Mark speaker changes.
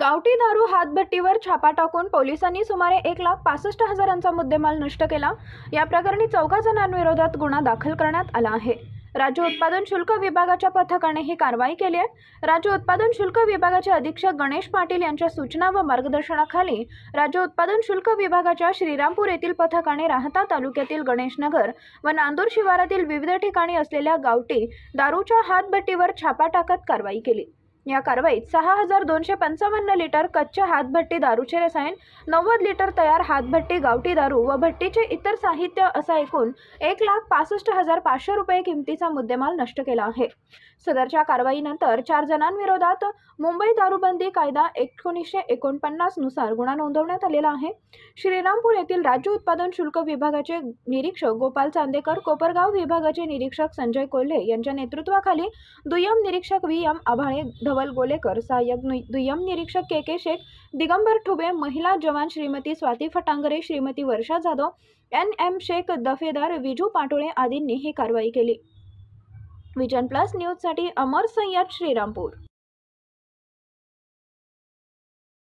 Speaker 1: गावठी दारू हातभट्टीवर छापा टाकून पोलिसांनी सुमारे एक लाख पासष्ट हजारांचा मुद्देमाल नष्ट केला या प्रकरणी चौघा जणांविरोधात गुन्हा दाखल करण्यात आला आहे राज्य उत्पादन शुल्क विभागाच्या पथकाने ही कारवाई केली आहे राज्य उत्पादन शुल्क विभागाचे अधीक्षक गणेश पाटील यांच्या सूचना व मार्गदर्शनाखाली राज्य उत्पादन शुल्क विभागाच्या श्रीरामपूर येथील पथकाने राहता तालुक्यातील गणेशनगर व नांदूर शिवारातील विविध ठिकाणी असलेल्या गावटी दारूच्या हातभट्टीवर छापा टाकत कारवाई केली या कारवाईत सहा हजार दोनशे पंचावन्न लिटर कच्च्या हातभट्टी दारूचे रसायन नव्वद लिटर तयार हातभट्टी गावठी दारू व भट्टीचे इतर साहित्य असा एकूण एक लाख पासष्ट हजार पाचशे रुपये किमतीचा मुद्देमाल नष्ट केला आहे सदरच्या कारवाईनंतर चार जणांविरोधात मुंबई दारूबंदी कायदा एकोणीसशे एकोणपन्नास नुसार गुन्हा नोंदवण्यात आलेला आहे श्रीरामपूर येथील राज्य उत्पादन शुल्क विभागाचे निरीक्षक गोपाल चांदेकर कोपरगाव विभागाचे निरीक्षक संजय कोल्हे यांच्या नेतृत्वाखाली दुय्यम निरीक्षक व्ही एम आभाळे धवल गोलेकर सहाय्यक दुय्यम निरीक्षक के के शेख दिगंबर ठुबे महिला जवान श्रीमती स्वाती फटांगरे श्रीमती वर्षा जाधव एन एम शेख दफेदार विजू पाटोळे आदींनी ही कारवाई केली विजन प्लस न्यूजसाठी अमर सय्यद श्रीरामपूर